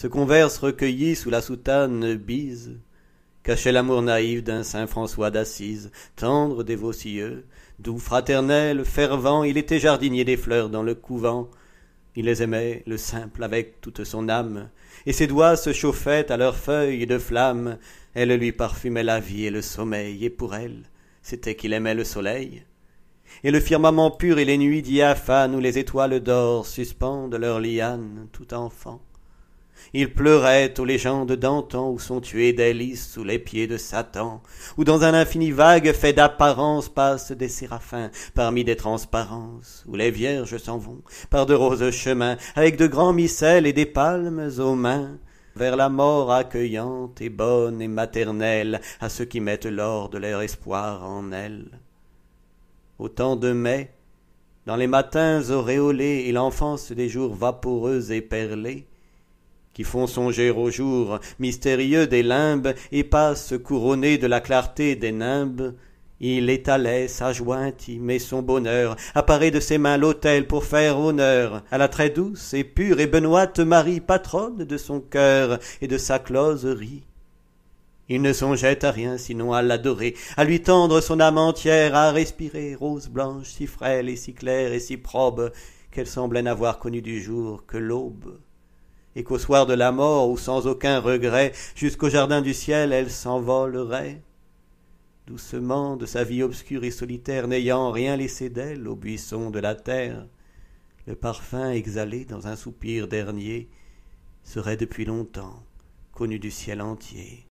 ce converse recueilli sous la soutane bise cachait l'amour naïf d'un saint François d'Assise, tendre, Vaucieux, doux, fraternel, fervent, il était jardinier des fleurs dans le couvent. Il les aimait, le simple, avec toute son âme, et ses doigts se chauffaient à leurs feuilles de flamme. Elle lui parfumait la vie et le sommeil, et pour elle, c'était qu'il aimait le soleil. Et le firmament pur et les nuits diaphanes où les étoiles d'or suspendent leurs lianes, tout enfant. Il pleurait aux légendes d'antan où sont tués lys sous les pieds de Satan, où dans un infini vague fait d'apparence passent des séraphins parmi des transparences, où les vierges s'en vont par de roses chemins, avec de grands micelles et des palmes aux mains, vers la mort accueillante et bonne et maternelle à ceux qui mettent l'or de leur espoir en elle. Au temps de mai, dans les matins auréolés et l'enfance des jours vaporeux et perlés, qui font songer au jour mystérieux des limbes et passent couronnés de la clarté des nimbes. Il étalait sa joie intime et son bonheur, apparaît de ses mains l'autel pour faire honneur à la très douce et pure et benoîte Marie, patronne de son cœur et de sa closerie. Il ne songeait à rien sinon à l'adorer, à lui tendre son âme entière, à respirer, rose blanche si frêle et si claire et si probe, qu'elle semblait n'avoir connu du jour que l'aube et qu'au soir de la mort, ou sans aucun regret, jusqu'au jardin du ciel, elle s'envolerait Doucement, de sa vie obscure et solitaire, n'ayant rien laissé d'elle aux buissons de la terre, le parfum exhalé dans un soupir dernier serait depuis longtemps connu du ciel entier.